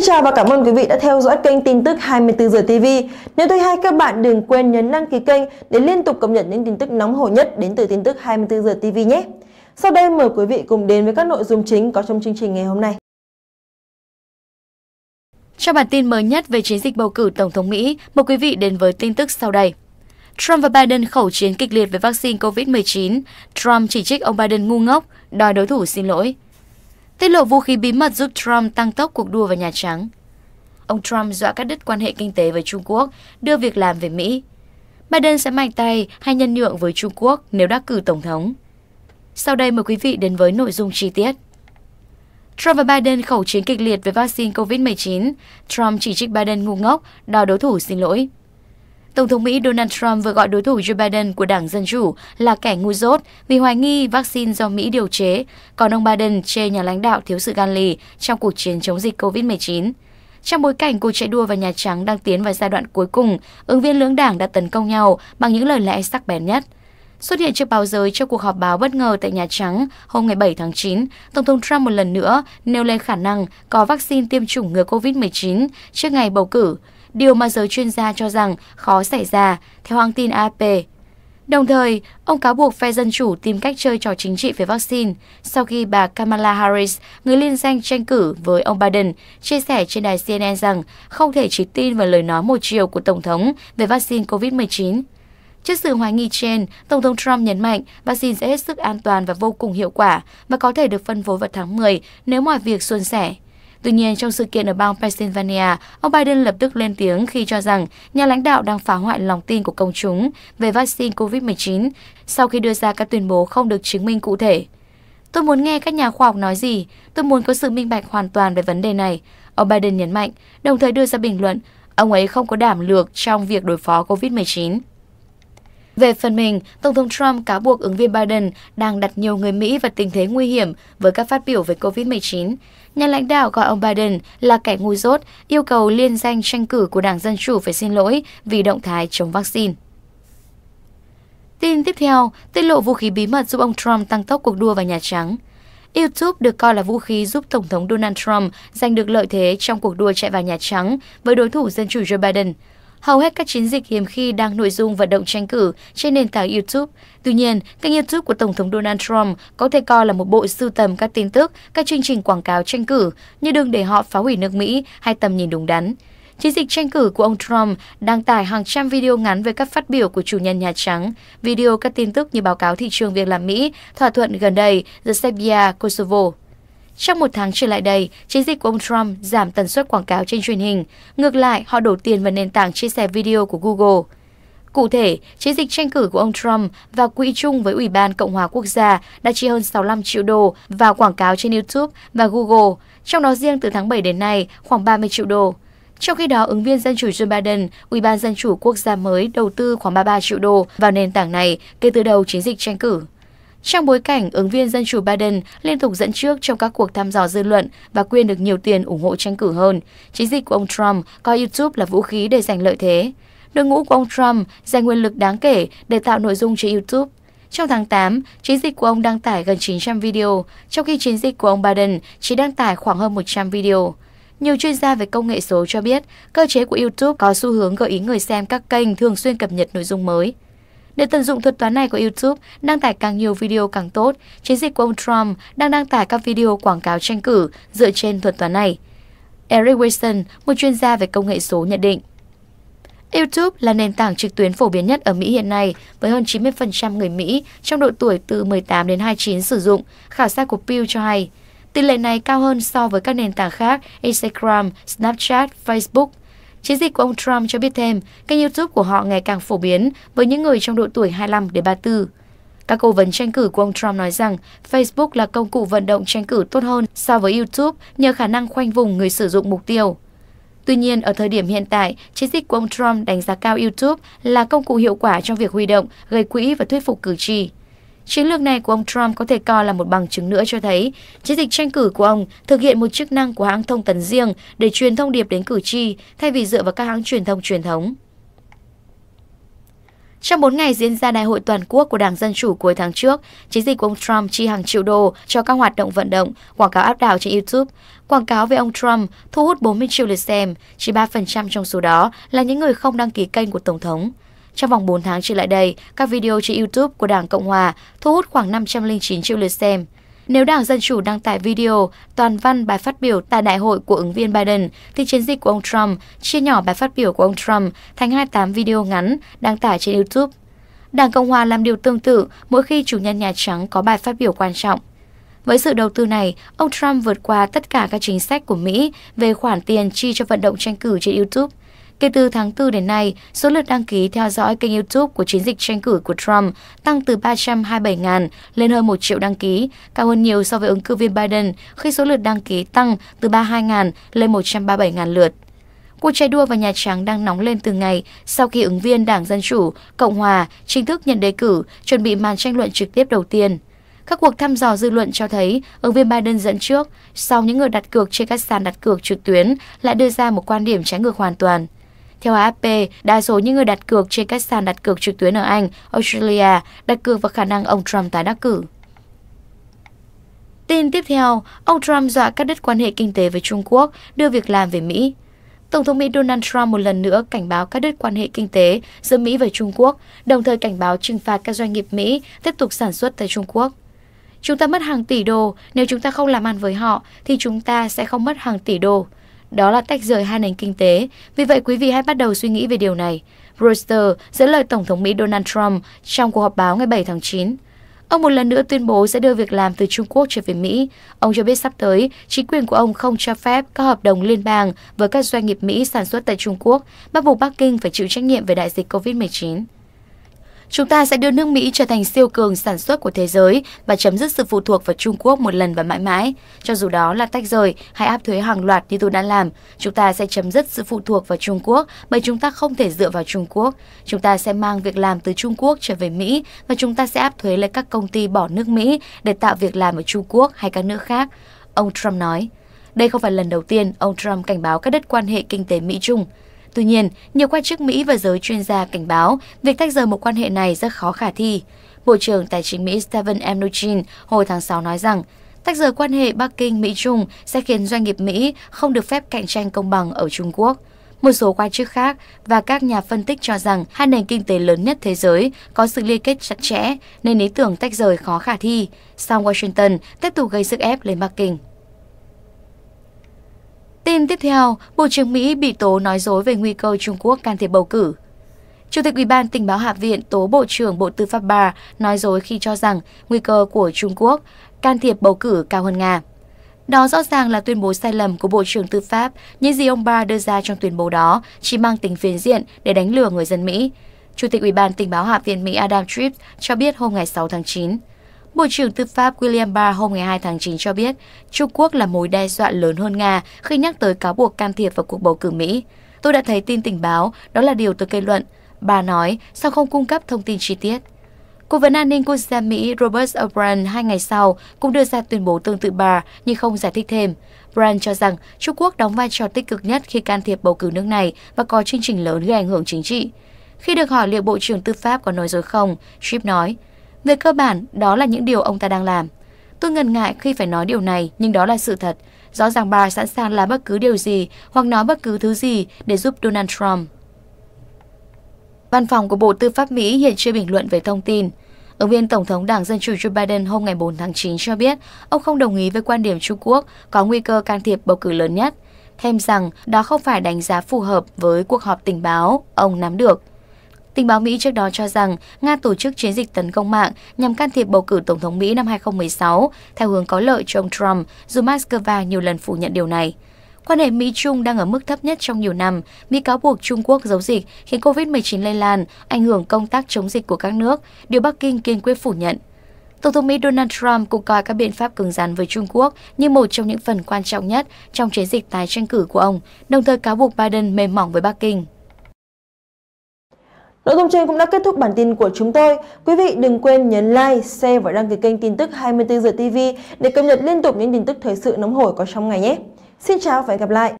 Xin chào và cảm ơn quý vị đã theo dõi kênh tin tức 24 giờ TV. Nếu thấy hay các bạn đừng quên nhấn đăng ký kênh để liên tục cập nhật những tin tức nóng hổi nhất đến từ tin tức 24 giờ TV nhé. Sau đây mời quý vị cùng đến với các nội dung chính có trong chương trình ngày hôm nay. Trong bản tin mới nhất về chiến dịch bầu cử Tổng thống Mỹ, mời quý vị đến với tin tức sau đây. Trump và Biden khẩu chiến kịch liệt về vaccine COVID-19. Trump chỉ trích ông Biden ngu ngốc, đòi đối thủ xin lỗi. Tiết lộ vũ khí bí mật giúp Trump tăng tốc cuộc đua vào Nhà Trắng. Ông Trump dọa cắt đứt quan hệ kinh tế với Trung Quốc, đưa việc làm về Mỹ. Biden sẽ mạnh tay hay nhân nhượng với Trung Quốc nếu đắc cử Tổng thống. Sau đây mời quý vị đến với nội dung chi tiết. Trump và Biden khẩu chiến kịch liệt về vaccine COVID-19. Trump chỉ trích Biden ngu ngốc, đòi đối thủ xin lỗi. Tổng thống Mỹ Donald Trump vừa gọi đối thủ Joe Biden của Đảng Dân Chủ là kẻ ngu dốt vì hoài nghi vaccine do Mỹ điều chế, còn ông Biden chê nhà lãnh đạo thiếu sự gan lì trong cuộc chiến chống dịch COVID-19. Trong bối cảnh cuộc chạy đua vào Nhà Trắng đang tiến vào giai đoạn cuối cùng, ứng viên lưỡng đảng đã tấn công nhau bằng những lời lẽ sắc bén nhất. Xuất hiện trước báo giới trong cuộc họp báo bất ngờ tại Nhà Trắng hôm ngày 7 tháng 9, Tổng thống Trump một lần nữa nêu lên khả năng có vaccine tiêm chủng ngừa COVID-19 trước ngày bầu cử điều mà giới chuyên gia cho rằng khó xảy ra, theo hãng tin AP. Đồng thời, ông cáo buộc phe Dân Chủ tìm cách chơi trò chính trị về vaccine sau khi bà Kamala Harris, người liên danh tranh cử với ông Biden, chia sẻ trên đài CNN rằng không thể chỉ tin vào lời nói một chiều của Tổng thống về vaccine COVID-19. Trước sự hoài nghi trên, Tổng thống Trump nhấn mạnh vaccine sẽ hết sức an toàn và vô cùng hiệu quả và có thể được phân phối vào tháng 10 nếu mọi việc suôn sẻ. Tuy nhiên, trong sự kiện ở bang Pennsylvania, ông Biden lập tức lên tiếng khi cho rằng nhà lãnh đạo đang phá hoại lòng tin của công chúng về vaccine COVID-19 sau khi đưa ra các tuyên bố không được chứng minh cụ thể. Tôi muốn nghe các nhà khoa học nói gì, tôi muốn có sự minh bạch hoàn toàn về vấn đề này, ông Biden nhấn mạnh, đồng thời đưa ra bình luận, ông ấy không có đảm lược trong việc đối phó COVID-19. Về phần mình, Tổng thống Trump cáo buộc ứng viên Biden đang đặt nhiều người Mỹ vào tình thế nguy hiểm với các phát biểu về COVID-19. Nhà lãnh đạo gọi ông Biden là kẻ ngu dốt, yêu cầu liên danh tranh cử của Đảng Dân Chủ phải xin lỗi vì động thái chống vaccine. Tin tiếp theo, tiết lộ vũ khí bí mật giúp ông Trump tăng tốc cuộc đua vào Nhà Trắng. YouTube được coi là vũ khí giúp Tổng thống Donald Trump giành được lợi thế trong cuộc đua chạy vào Nhà Trắng với đối thủ Dân chủ Joe Biden. Hầu hết các chiến dịch hiếm khi đang nội dung vận động tranh cử trên nền tảng YouTube. Tuy nhiên, kênh YouTube của Tổng thống Donald Trump có thể coi là một bộ sưu tầm các tin tức, các chương trình quảng cáo tranh cử, như đừng để họ phá hủy nước Mỹ hay tầm nhìn đúng đắn. Chiến dịch tranh cử của ông Trump đăng tải hàng trăm video ngắn về các phát biểu của chủ nhân Nhà Trắng, video các tin tức như báo cáo thị trường việc làm Mỹ, thỏa thuận gần đây, Serbia, Kosovo. Trong một tháng trở lại đây, chiến dịch của ông Trump giảm tần suất quảng cáo trên truyền hình. Ngược lại, họ đổ tiền vào nền tảng chia sẻ video của Google. Cụ thể, chiến dịch tranh cử của ông Trump và quỹ chung với Ủy ban Cộng hòa Quốc gia đã chi hơn 65 triệu đô vào quảng cáo trên YouTube và Google, trong đó riêng từ tháng 7 đến nay khoảng 30 triệu đô. Trong khi đó, ứng viên dân chủ Joe Biden, Ủy ban Dân chủ Quốc gia mới đầu tư khoảng 33 triệu đô vào nền tảng này kể từ đầu chiến dịch tranh cử. Trong bối cảnh ứng viên dân chủ Biden liên tục dẫn trước trong các cuộc thăm dò dư luận và quyên được nhiều tiền ủng hộ tranh cử hơn, chiến dịch của ông Trump coi YouTube là vũ khí để giành lợi thế. Đội ngũ của ông Trump dành nguồn lực đáng kể để tạo nội dung trên YouTube. Trong tháng 8, chiến dịch của ông đăng tải gần 900 video, trong khi chiến dịch của ông Biden chỉ đăng tải khoảng hơn 100 video. Nhiều chuyên gia về công nghệ số cho biết, cơ chế của YouTube có xu hướng gợi ý người xem các kênh thường xuyên cập nhật nội dung mới. Để tận dụng thuật toán này của YouTube, đăng tải càng nhiều video càng tốt, chiến dịch của ông Trump đang đăng tải các video quảng cáo tranh cử dựa trên thuật toán này. Eric Wilson, một chuyên gia về công nghệ số nhận định. YouTube là nền tảng trực tuyến phổ biến nhất ở Mỹ hiện nay, với hơn 90% người Mỹ trong độ tuổi từ 18 đến 29 sử dụng, khảo sát của Pew cho hay. Tỷ lệ này cao hơn so với các nền tảng khác Instagram, Snapchat, Facebook Chiến dịch của ông Trump cho biết thêm, kênh YouTube của họ ngày càng phổ biến với những người trong độ tuổi 25 đến 34. Các cố vấn tranh cử của ông Trump nói rằng Facebook là công cụ vận động tranh cử tốt hơn so với YouTube nhờ khả năng khoanh vùng người sử dụng mục tiêu. Tuy nhiên, ở thời điểm hiện tại, chiến dịch của ông Trump đánh giá cao YouTube là công cụ hiệu quả trong việc huy động, gây quỹ và thuyết phục cử tri. Chiến lược này của ông Trump có thể coi là một bằng chứng nữa cho thấy chiến dịch tranh cử của ông thực hiện một chức năng của hãng thông tấn riêng để truyền thông điệp đến cử tri thay vì dựa vào các hãng truyền thông truyền thống. Trong 4 ngày diễn ra đại hội toàn quốc của Đảng Dân Chủ cuối tháng trước, chiến dịch của ông Trump chi hàng triệu đô cho các hoạt động vận động, quảng cáo áp đảo trên YouTube. Quảng cáo về ông Trump thu hút 40 triệu lượt xem, chỉ 3% trong số đó là những người không đăng ký kênh của Tổng thống. Trong vòng 4 tháng trở lại đây, các video trên YouTube của Đảng Cộng Hòa thu hút khoảng 509 triệu lượt xem. Nếu Đảng Dân Chủ đăng tải video toàn văn bài phát biểu tại đại hội của ứng viên Biden, thì chiến dịch của ông Trump chia nhỏ bài phát biểu của ông Trump thành 28 video ngắn đăng tải trên YouTube. Đảng Cộng Hòa làm điều tương tự mỗi khi chủ nhân Nhà Trắng có bài phát biểu quan trọng. Với sự đầu tư này, ông Trump vượt qua tất cả các chính sách của Mỹ về khoản tiền chi cho vận động tranh cử trên YouTube. Kể từ tháng 4 đến nay, số lượt đăng ký theo dõi kênh YouTube của chiến dịch tranh cử của Trump tăng từ 327.000 lên hơn 1 triệu đăng ký, cao hơn nhiều so với ứng cử viên Biden khi số lượt đăng ký tăng từ 32.000 lên 137.000 lượt. Cuộc chạy đua vào Nhà Trắng đang nóng lên từ ngày sau khi ứng viên Đảng Dân Chủ, Cộng Hòa chính thức nhận đề cử, chuẩn bị màn tranh luận trực tiếp đầu tiên. Các cuộc thăm dò dư luận cho thấy ứng viên Biden dẫn trước, sau những người đặt cược trên các sàn đặt cược trực tuyến lại đưa ra một quan điểm trái ngược hoàn toàn. Theo AFP, đa số những người đặt cược trên các sàn đặt cược trực tuyến ở Anh, Australia đặt cược vào khả năng ông Trump tái đắc cử. Tin tiếp theo, ông Trump dọa cắt đứt quan hệ kinh tế với Trung Quốc, đưa việc làm về Mỹ. Tổng thống Mỹ Donald Trump một lần nữa cảnh báo cắt đứt quan hệ kinh tế giữa Mỹ và Trung Quốc, đồng thời cảnh báo trừng phạt các doanh nghiệp Mỹ tiếp tục sản xuất tại Trung Quốc. Chúng ta mất hàng tỷ đô, nếu chúng ta không làm ăn với họ thì chúng ta sẽ không mất hàng tỷ đô. Đó là tách rời hai nền kinh tế, vì vậy quý vị hãy bắt đầu suy nghĩ về điều này. Reuters dẫn lời Tổng thống Mỹ Donald Trump trong cuộc họp báo ngày 7 tháng 9. Ông một lần nữa tuyên bố sẽ đưa việc làm từ Trung Quốc trở về Mỹ. Ông cho biết sắp tới, chính quyền của ông không cho phép các hợp đồng liên bang với các doanh nghiệp Mỹ sản xuất tại Trung Quốc, bắt buộc Bắc Kinh phải chịu trách nhiệm về đại dịch COVID-19. Chúng ta sẽ đưa nước Mỹ trở thành siêu cường sản xuất của thế giới và chấm dứt sự phụ thuộc vào Trung Quốc một lần và mãi mãi. Cho dù đó là tách rời hay áp thuế hàng loạt như tôi đã làm, chúng ta sẽ chấm dứt sự phụ thuộc vào Trung Quốc bởi chúng ta không thể dựa vào Trung Quốc. Chúng ta sẽ mang việc làm từ Trung Quốc trở về Mỹ và chúng ta sẽ áp thuế lên các công ty bỏ nước Mỹ để tạo việc làm ở Trung Quốc hay các nước khác. Ông Trump nói. Đây không phải lần đầu tiên ông Trump cảnh báo các đất quan hệ kinh tế Mỹ-Trung. Tuy nhiên, nhiều quan chức Mỹ và giới chuyên gia cảnh báo việc tách rời một quan hệ này rất khó khả thi. Bộ trưởng Tài chính Mỹ Steven Mnuchin hồi tháng 6 nói rằng, tách rời quan hệ Bắc Kinh-Mỹ-Trung sẽ khiến doanh nghiệp Mỹ không được phép cạnh tranh công bằng ở Trung Quốc. Một số quan chức khác và các nhà phân tích cho rằng hai nền kinh tế lớn nhất thế giới có sự liên kết chặt chẽ nên ý tưởng tách rời khó khả thi, song Washington tiếp tục gây sức ép lên Bắc Kinh. Tin tiếp theo, Bộ trưởng Mỹ bị tố nói dối về nguy cơ Trung Quốc can thiệp bầu cử. Chủ tịch Ủy ban Tình báo Hạ viện tố Bộ trưởng Bộ Tư pháp bà nói dối khi cho rằng nguy cơ của Trung Quốc can thiệp bầu cử cao hơn Nga. Đó rõ ràng là tuyên bố sai lầm của Bộ trưởng Tư pháp, những gì ông Ba đưa ra trong tuyên bố đó chỉ mang tính phiến diện để đánh lừa người dân Mỹ. Chủ tịch Ủy ban Tình báo Hạ viện Mỹ Adam Schiff cho biết hôm ngày 6 tháng 9. Bộ trưởng Tư pháp William Barr hôm ngày 2 tháng 9 cho biết Trung Quốc là mối đe dọa lớn hơn Nga khi nhắc tới cáo buộc can thiệp vào cuộc bầu cử Mỹ. Tôi đã thấy tin tình báo, đó là điều tôi kết luận. Bà nói, sao không cung cấp thông tin chi tiết? Cố vấn an ninh quốc gia Mỹ Robert O'Brien hai ngày sau cũng đưa ra tuyên bố tương tự bà nhưng không giải thích thêm. Brand cho rằng Trung Quốc đóng vai trò tích cực nhất khi can thiệp bầu cử nước này và có chương trình lớn gây ảnh hưởng chính trị. Khi được hỏi liệu Bộ trưởng Tư pháp có nói dối không, Trip nói – về cơ bản, đó là những điều ông ta đang làm. Tôi ngần ngại khi phải nói điều này, nhưng đó là sự thật. Rõ ràng bà sẵn sàng làm bất cứ điều gì hoặc nói bất cứ thứ gì để giúp Donald Trump. Văn phòng của Bộ Tư pháp Mỹ hiện chưa bình luận về thông tin. Ứng viên Tổng thống Đảng Dân Chủ Joe Biden hôm ngày 4 tháng 9 cho biết ông không đồng ý với quan điểm Trung Quốc có nguy cơ can thiệp bầu cử lớn nhất, thêm rằng đó không phải đánh giá phù hợp với cuộc họp tình báo ông nắm được. Tình báo Mỹ trước đó cho rằng Nga tổ chức chiến dịch tấn công mạng nhằm can thiệp bầu cử Tổng thống Mỹ năm 2016 theo hướng có lợi cho ông Trump, dù Moscow nhiều lần phủ nhận điều này. Quan hệ Mỹ-Trung đang ở mức thấp nhất trong nhiều năm. Mỹ cáo buộc Trung Quốc giấu dịch khiến COVID-19 lây lan, ảnh hưởng công tác chống dịch của các nước, điều Bắc Kinh kiên quyết phủ nhận. Tổng thống Mỹ Donald Trump cũng coi các biện pháp cứng rắn với Trung Quốc như một trong những phần quan trọng nhất trong chiến dịch tái tranh cử của ông, đồng thời cáo buộc Biden mềm mỏng với Bắc Kinh. Nội dung trên cũng đã kết thúc bản tin của chúng tôi. Quý vị đừng quên nhấn like, share và đăng ký kênh tin tức 24 giờ TV để cập nhật liên tục những tin tức thời sự nóng hổi có trong ngày nhé. Xin chào và hẹn gặp lại!